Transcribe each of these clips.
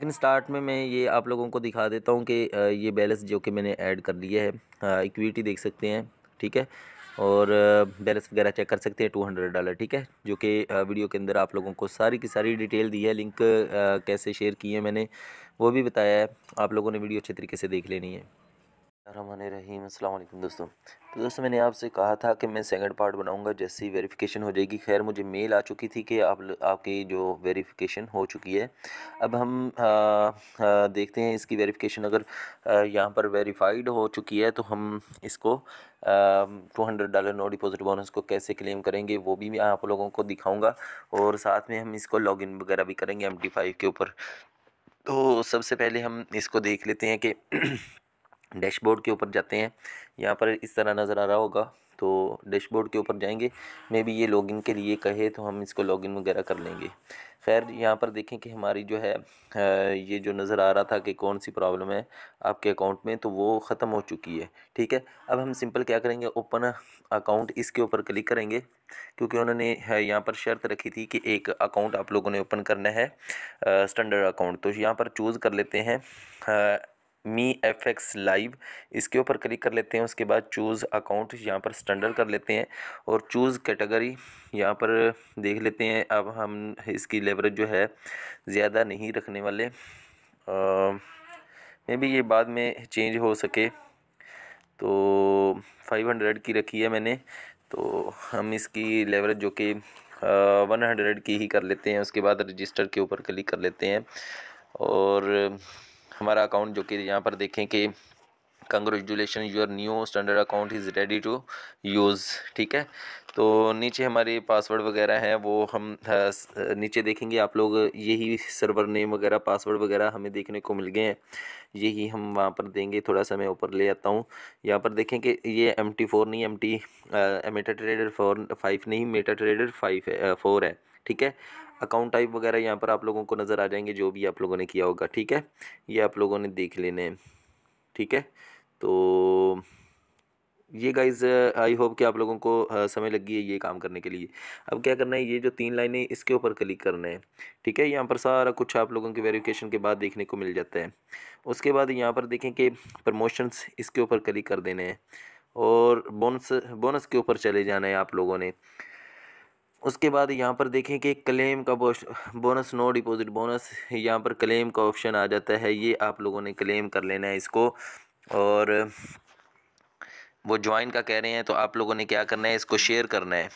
लेकिन स्टार्ट में मैं ये आप लोगों को दिखा देता हूँ कि ये बैलेंस जो कि मैंने ऐड कर लिया है इक्विटी देख सकते हैं ठीक है और बैलेंस वगैरह चेक कर सकते हैं टू हंड्रेड डॉलर ठीक है जो कि वीडियो के अंदर आप लोगों को सारी की सारी डिटेल दी है लिंक कैसे शेयर की है मैंने वो भी बताया है आप लोगों ने वीडियो अच्छे तरीके से देख लेनी है रहीम अल्लाम दोस्तों तो दोस्तों मैंने आपसे कहा था कि मैं सेकंड पार्ट बनाऊंगा जैसे ही वेरिफिकेशन हो जाएगी खैर मुझे मेल आ चुकी थी कि आप आपकी जो वेरिफिकेशन हो चुकी है अब हम आ, आ, देखते हैं इसकी वेरिफिकेशन अगर यहाँ पर वेरीफाइड हो चुकी है तो हम इसको two hundred dollar no deposit bonus को कैसे क्लेम करेंगे वो भी मैं आप लोगों को दिखाऊँगा और साथ में हम इसको लॉगिन वगैरह भी करेंगे एम के ऊपर तो सबसे पहले हम इसको देख लेते हैं कि डैशबोर्ड के ऊपर जाते हैं यहाँ पर इस तरह नज़र आ रहा होगा तो डैशबोर्ड के ऊपर जाएंगे मे बी ये लॉगिन के लिए कहे तो हम इसको लॉगिन वगैरह कर लेंगे खैर यहाँ पर देखें कि हमारी जो है ये जो नज़र आ रहा था कि कौन सी प्रॉब्लम है आपके अकाउंट में तो वो ख़त्म हो चुकी है ठीक है अब हम सिंपल क्या करेंगे ओपन अकाउंट इसके ऊपर क्लिक करेंगे क्योंकि उन्होंने यहाँ पर शर्त रखी थी कि एक अकाउंट आप लोगों ने ओपन करना है स्टैंडर्ड अकाउंट तो यहाँ पर चूज़ कर लेते हैं मी एफ एक्स लाइव इसके ऊपर क्लिक कर लेते हैं उसके बाद चूज़ अकाउंट यहाँ पर स्टैंडर्ड कर लेते हैं और चूज़ कैटेगरी यहाँ पर देख लेते हैं अब हम इसकी लेवरेज जो है ज़्यादा नहीं रखने वाले मे भी ये बाद में चेंज हो सके तो 500 की रखी है मैंने तो हम इसकी लेवरेज जो कि वन हंड्रेड की ही कर लेते हैं उसके बाद रजिस्टर के ऊपर क्लिक कर लेते हैं और हमारा अकाउंट जो कि यहाँ पर देखें कि congratulation your new standard account is ready to use ठीक है तो नीचे हमारे पासवर्ड वगैरह हैं वो हम नीचे देखेंगे आप लोग यही सर्वर नेम वगैरह पासवर्ड वगैरह हमें देखने को मिल गए हैं यही हम वहाँ पर देंगे थोड़ा सा मैं ऊपर ले आता हूँ यहाँ पर देखें कि ये एम टी फोर नहीं M T meta trader four five नहीं मेटा ट्रेडर फाइव फोर है ठीक है अकाउंट टाइप वगैरह यहाँ पर आप लोगों को नज़र आ जाएंगे जो भी आप लोगों ने किया होगा ठीक है ये आप लोगों ने देख लेने ठीक है तो ये गाइज आई होप कि आप लोगों को समय लग गई है ये काम करने के लिए अब क्या करना है ये जो तीन लाइनें इसके ऊपर क्लिक करना है ठीक है यहाँ पर सारा कुछ आप लोगों के वेरिफिकेशन के बाद देखने को मिल जाता है उसके बाद यहाँ पर देखें कि प्रमोशंस इसके ऊपर क्लिक कर देने हैं और बोनस बोनस के ऊपर चले जाना है आप लोगों ने उसके बाद यहाँ पर देखें कि क्लेम का बोनस नो डिपॉजिट बोनस यहाँ पर क्लेम का ऑप्शन आ जाता है ये आप लोगों ने क्लेम कर लेना है इसको और वो ज्वाइन का कह रहे हैं तो आप लोगों ने क्या करना है इसको शेयर करना है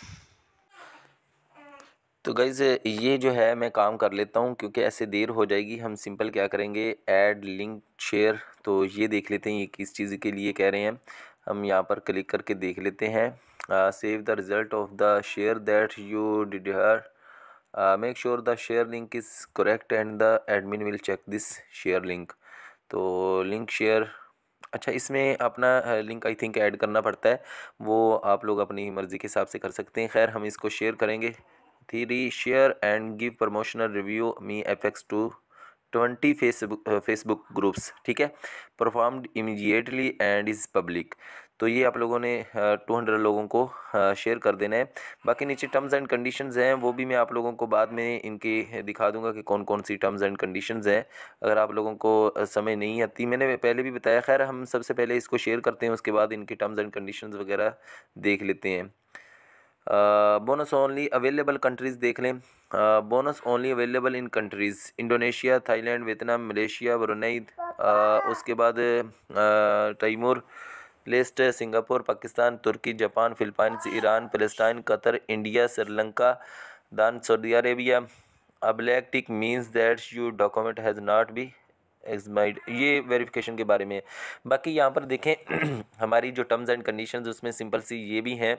तो गईज़ ये जो है मैं काम कर लेता हूँ क्योंकि ऐसे देर हो जाएगी हम सिंपल क्या करेंगे ऐड लिंक शेयर तो ये देख लेते हैं ये किस चीज़ के लिए कह रहे हैं हम यहाँ पर क्लिक करके देख लेते हैं save the result of the share that you did here make sure the share link is correct and the admin will check this share link तो लिंक शेयर अच्छा इसमें अपना लिंक आई थिंक ऐड करना पड़ता है वो आप लोग अपनी मर्ज़ी के हिसाब से कर सकते हैं खैर हम इसको शेयर करेंगे three share and give promotional review Mi F X to twenty Facebook Facebook groups ठीक है performed immediately and is public तो ये आप लोगों ने टू हंड्रेड लोगों को शेयर कर देना है बाकी नीचे टर्म्स एंड कंडीशंस हैं वो भी मैं आप लोगों को बाद में इनके दिखा दूंगा कि कौन कौन सी टर्म्स एंड कंडीशंस हैं अगर आप लोगों को समय नहीं आती मैंने पहले भी बताया खैर हम सबसे पहले इसको शेयर करते हैं उसके बाद इनके टर्म्स एंड कंडीशन वगैरह देख लेते हैं बोनस ओनली अवेलेबल कंट्रीज़ देख लें bonus only available in countries Indonesia Thailand Vietnam Malaysia Brunei उसके बाद Timor Leste Singapore Pakistan Turkey Japan Philippines Iran Palestine Qatar India Sri Lanka दान सऊदी अरेबिया अब्लैक्टिक means that you document has not be examined ये verification के बारे में बाकी यहाँ पर देखें हमारी जो टर्म्स एंड कंडीशंस उसमें सिंपल सी ये भी हैं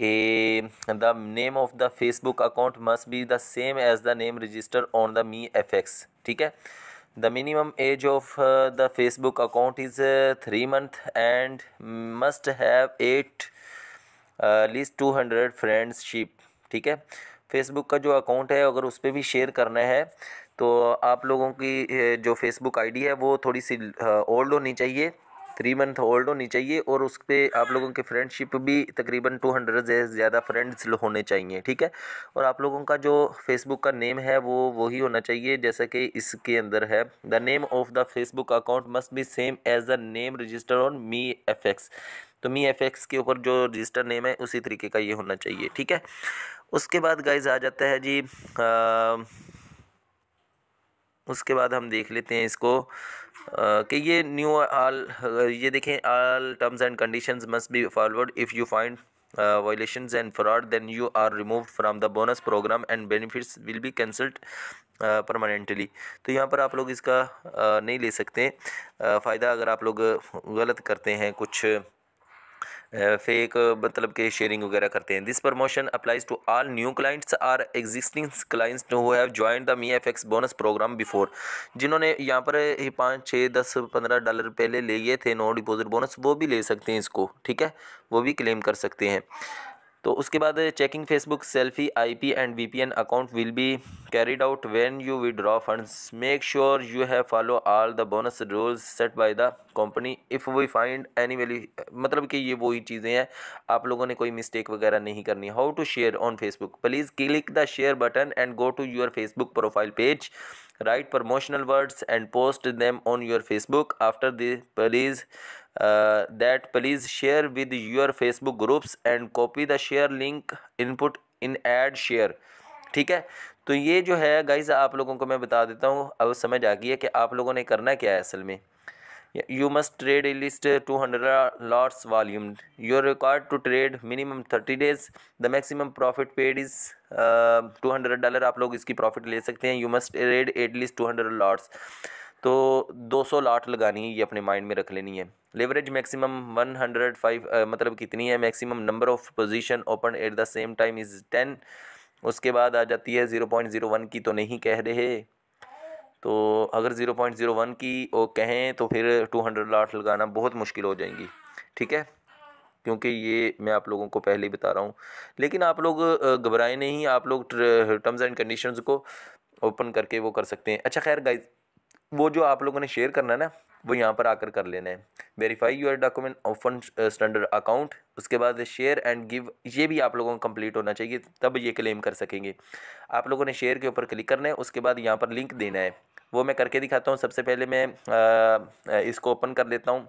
कि the name of the Facebook account must be the same as the name register on the Mi F X ठीक है the minimum age of the Facebook account is three month and must have at least two hundred friendship ठीक है Facebook का जो account है अगर उस पर भी शेयर करना है तो आप लोगों की जो फेसबुक आईडी है वो थोड़ी सी ओल्ड होनी चाहिए थ्री मंथ ओल्ड होनी चाहिए और उस पर आप लोगों के फ्रेंडशिप भी तकरीबन टू हंड्रेड से ज़्यादा फ्रेंड्स होने चाहिए ठीक है और आप लोगों का जो फेसबुक का नेम है वो वही होना चाहिए जैसा कि इसके अंदर है the name of the Facebook account must be same as the name register on Mi F X तो मी एफ एक्स के ऊपर जो रजिस्टर नेम है उसी तरीके का ये होना चाहिए ठीक है उसके बाद गाइज आ जाता है जी आ, उसके बाद हम देख लेते हैं इसको कि ये न्यू आल ये देखें all terms and condition must be followed if you find violation and fraud then you are remove from the bonus program and benefits will भी कैंसल्ड परमानेंटली तो यहाँ पर आप लोग इसका uh, नहीं ले सकते uh, फ़ायदा अगर आप लोग गलत करते हैं कुछ फेक मतलब के शेयरिंग वगैरह करते हैं this promotion applies to all new clients are existing clients who have join the Mi F X bonus program before जिन्होंने यहाँ पर ही पाँच छः दस पंद्रह डॉलर पहले ले लिए थे नो डिपोज़िट बोनस वो भी ले सकते हैं इसको ठीक है वो भी क्लेम कर सकते हैं तो उसके बाद checking Facebook selfie IP and VPN account will be carried out when you withdraw funds make sure you have follow all the bonus rules set by the company if we find any value मतलब कि ये वही चीज़ें हैं आप लोगों ने कोई मिस्टेक वगैरह नहीं करनी how to share on Facebook please click the share button and go to your Facebook profile page write promotional words and post them on your Facebook after the please Uh, that please share with your facebook groups and copy the share link input in ad share ठीक है तो ये जो है guys आप लोगों को मैं बता देता हूँ अब समझ आ गई है कि आप लोगों ने करना क्या है असल में you must trade at least two hundred lots volume your record to trade minimum thirty days the maximum profit paid is two hundred dollar आप लोग इसकी प्रॉफिट ले सकते हैं you must trade at least two hundred lots तो 200 लाट लगानी है ये अपने माइंड में रख लेनी है लेवरेज मैक्सिमम 105 फाइव मतलब कितनी है maximum number of position open at the same time is 10 उसके बाद आ जाती है 0.01 की तो नहीं कह रहे तो अगर 0.01 की वो कहें तो फिर 200 लाट लगाना बहुत मुश्किल हो जाएगी ठीक है क्योंकि ये मैं आप लोगों को पहले ही बता रहा हूँ लेकिन आप लोग घबराए नहीं आप लोग टर्म्स एंड कंडीशंस को ओपन करके वो कर सकते हैं अच्छा खैर गाइज वो जो आप लोगों ने शेयर करना है ना वो यहाँ पर आकर कर लेना है verify your document open standard account उसके बाद शेयर एंड गिव ये भी आप लोगों को कंप्लीट होना चाहिए तब ये क्लेम कर सकेंगे आप लोगों ने शेयर के ऊपर क्लिक करना है उसके बाद यहाँ पर लिंक देना है वो मैं करके दिखाता हूँ सबसे पहले मैं आ, uh, uh, इसको ओपन कर लेता हूँ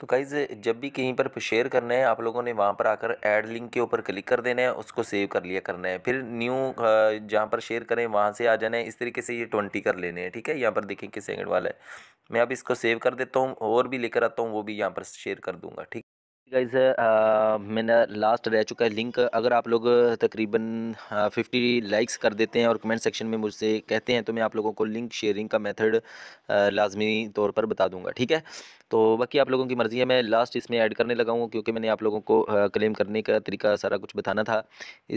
तो गाइज़ जब भी कहीं पर शेयर करना है आप लोगों ने वहाँ पर आकर ऐड लिंक के ऊपर क्लिक कर देना है उसको सेव कर लिया करना है फिर न्यू जहाँ पर शेयर करें वहाँ से आ जाना है इस तरीके से ये ट्वेंटी कर लेने हैं ठीक है यहाँ पर देखें किस सेकंड वाला है मैं अब इसको सेव कर देता हूँ और भी लेकर आता हूँ वो भी यहाँ पर शेयर कर दूँगा ठीक गाइज मैंने लास्ट रह चुका है लिंक अगर आप लोग तकरीबन फिफ्टी लाइक्स कर देते हैं और कमेंट सेक्शन में मुझसे कहते हैं तो मैं आप लोगों को लिंक शेयरिंग का मेथड लाजमी तौर पर बता दूंगा ठीक है तो बाकी आप लोगों की मर्ज़ी है मैं लास्ट इसमें ऐड करने लगा हूँ क्योंकि मैंने आप लोगों को क्लेम करने का तरीका सारा कुछ बताना था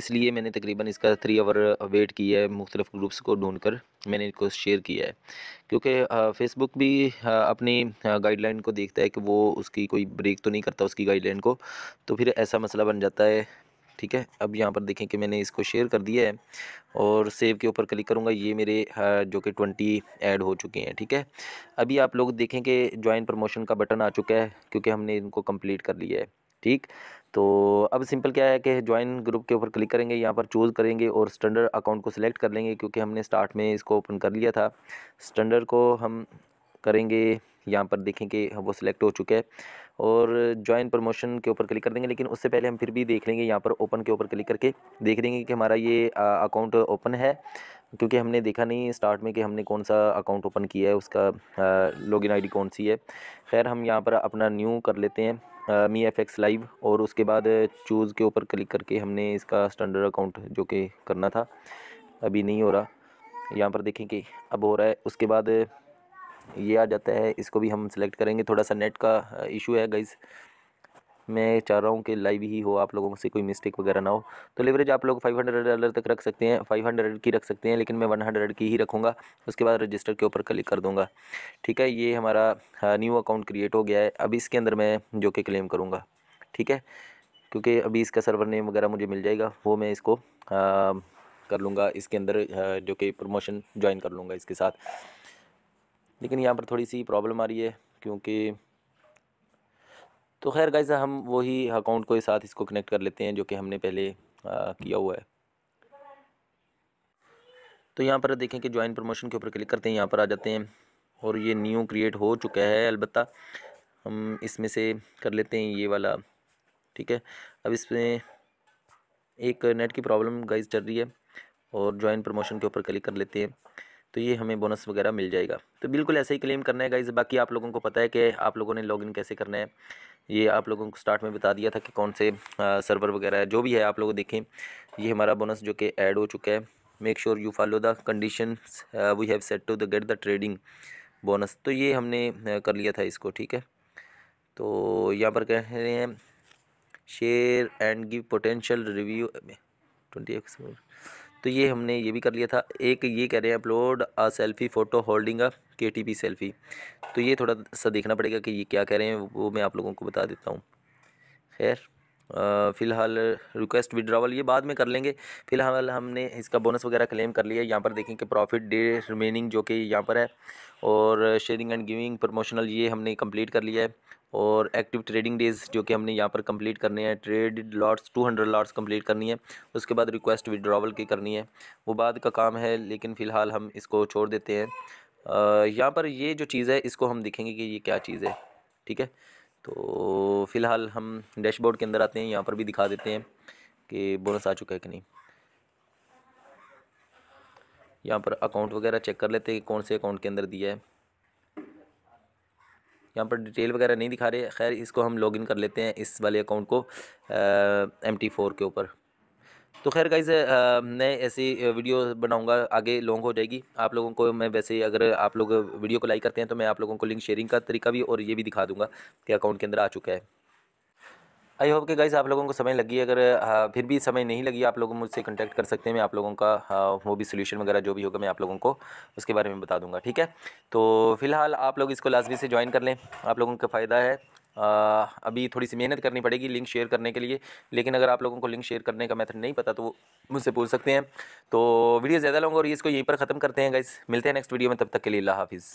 इसलिए मैंने तकरीबन इसका थ्री आवर वेट किया है मुख्तलिफ़ ग्रुप्स को ढूंढ कर मैंने इनको शेयर किया है क्योंकि फ़ेसबुक भी अपनी गाइडलाइन को देखता है कि वो उसकी कोई ब्रेक तो नहीं करता उसकी गाइडलाइन को तो फिर ऐसा मसला बन जाता है ठीक है अब यहाँ पर देखें कि मैंने इसको शेयर कर दिया है और सेव के ऊपर क्लिक करूँगा ये मेरे जो कि ट्वेंटी ऐड हो चुके हैं ठीक है अभी आप लोग देखें कि ज्वाइन प्रमोशन का बटन आ चुका है क्योंकि हमने इनको कंप्लीट कर लिया है ठीक तो अब सिंपल क्या है कि ज्वाइन ग्रुप के ऊपर क्लिक करेंगे यहाँ पर चूज़ करेंगे और स्टैंडर्ड अकाउंट को सिलेक्ट कर लेंगे क्योंकि हमने स्टार्ट में इसको ओपन कर लिया था स्टैंडर्ड को हम करेंगे यहाँ पर देखें कि वो सिलेक्ट हो चुका है और ज्वाइन प्रमोशन के ऊपर क्लिक कर देंगे लेकिन उससे पहले हम फिर भी देख लेंगे यहाँ पर ओपन के ऊपर क्लिक करके देख देंगे कि हमारा ये अकाउंट ओपन है क्योंकि हमने देखा नहीं स्टार्ट में कि हमने कौन सा अकाउंट ओपन किया है उसका लॉगिन आईडी कौन सी है खैर हम यहाँ पर अपना न्यू कर लेते हैं मी एफ एक्स लाइव और उसके बाद चूज़ के ऊपर क्लिक करके हमने इसका स्टैंडर्ड अकाउंट जो कि करना था अभी नहीं हो रहा यहाँ पर देखें कि अब हो रहा है उसके बाद ये आ जाता है इसको भी हम सिलेक्ट करेंगे थोड़ा सा नेट का इशू है गाइज़ मैं चाह रहा हूँ कि लाइव ही हो आप लोगों से कोई मिस्टेक वगैरह ना हो तो लेवरेज आप लोग फाइव हंड्रेड डॉलर तक रख सकते हैं फाइव हंड्रेड की रख सकते हैं लेकिन मैं वन हंड्रेड की ही रखूँगा उसके बाद रजिस्टर के ऊपर क्लिक कर दूँगा ठीक है ये हमारा न्यू अकाउंट क्रिएट हो गया है अब इसके अंदर मैं जो कि क्लेम करूँगा ठीक है क्योंकि अभी इसका सर्वर नेम वगैरह मुझे मिल जाएगा वो मैं इसको आ, हाँ, कर लूँगा इसके अंदर हाँ, जो कि प्रमोशन ज्वाइन कर लूँगा इसके साथ लेकिन यहाँ पर थोड़ी सी प्रॉब्लम आ रही है क्योंकि तो खैर गाइज हम वही अकाउंट को साथ इसको कनेक्ट कर लेते हैं जो कि हमने पहले आ, किया हुआ है तो यहाँ पर देखें कि ज्वाइन प्रमोशन के ऊपर क्लिक करते हैं यहाँ पर आ जाते हैं और ये न्यू क्रिएट हो चुका है अलबत् हम इसमें से कर लेते हैं ये वाला ठीक है अब इसमें एक नेट की प्रॉब्लम गाइज चल रही है और ज्वाइन प्रमोशन के ऊपर क्लिक कर लेते हैं तो ये हमें बोनस वगैरह मिल जाएगा तो बिल्कुल ऐसे ही क्लेम करना है गाइज़ बाकी आप लोगों को पता है कि आप लोगों ने लॉगिन कैसे करना है ये आप लोगों को स्टार्ट में बता दिया था कि कौन से आ, सर्वर वगैरह है जो भी है आप लोग देखें ये हमारा बोनस जो कि ऐड हो चुका है make sure you follow the condition we have set to the get the trading bonus तो ये हमने कर लिया था इसको ठीक है तो यहाँ पर कह रहे हैं share and give potential review twenty X तो ये हमने ये भी कर लिया था एक ये कह रहे हैं upload a selfie photo holding a K T P selfie तो ये थोड़ा सा देखना पड़ेगा कि ये क्या कह रहे हैं वो मैं आप लोगों को बता देता हूँ खैर फ़िलहाल रिक्वेस्ट विड्रावल ये बाद में कर लेंगे फ़िलहाल हमने इसका बोनस वगैरह क्लेम कर लिया यहाँ पर देखें कि प्रॉफिट डे रिमेनिंग जो कि यहाँ पर है और शेयरिंग एंड गिविंग प्रमोशनल ये हमने कंप्लीट कर लिया है और एक्टिव ट्रेडिंग डेज़ जो कि हमने यहाँ पर कंप्लीट करने हैं ट्रेड लॉट्स 200 लॉट्स कम्प्लीट करनी है उसके बाद रिक्वेस्ट विड्रावल की करनी है वो बाद का काम है लेकिन फ़िलहाल हम इसको छोड़ देते हैं यहाँ पर ये जो चीज़ है इसको हम देखेंगे कि ये क्या चीज़ है ठीक है तो फ़िलहाल हम डैशबोर्ड के अंदर आते हैं यहाँ पर भी दिखा देते हैं कि बोनस आ चुका है कि नहीं यहाँ पर अकाउंट वगैरह चेक कर लेते हैं कौन से अकाउंट के अंदर दिया है यहाँ पर डिटेल वगैरह नहीं दिखा रहे खैर इसको हम लॉगिन कर लेते हैं इस वाले अकाउंट को एम टी फोर के ऊपर तो खैर गाइज मैं ऐसी वीडियो बनाऊंगा आगे लॉन्ग हो जाएगी आप लोगों को मैं वैसे अगर आप लोग वीडियो को लाइक करते हैं तो मैं आप लोगों को लिंक शेयरिंग का तरीका भी और ये भी दिखा दूंगा कि अकाउंट के अंदर आ चुका है आई होप कि गाइज़ आप लोगों को समय लगी अगर फिर भी समय नहीं लगी आप लोग मुझसे कॉन्टैक्ट कर सकते हैं मैं आप लोगों का वो भी सोल्यूशन वगैरह जो भी होगा मैं आप लोगों को उसके बारे में बता दूंगा ठीक है तो फिलहाल आप लोग इसको लाजमी से ज्वाइन कर लें आप लोगों का फ़ायदा है अभी थोड़ी सी मेहनत करनी पड़ेगी लिंक शेयर करने के लिए लेकिन अगर आप लोगों को लिंक शेयर करने का मेथड नहीं पता तो मुझसे पूछ सकते हैं तो वीडियो ज़्यादा लूँगा और इसको यहीं पर ख़त्म करते हैं गाइस मिलते हैं नेक्स्ट वीडियो में तब तक के लिए अल्लाह हाफिज़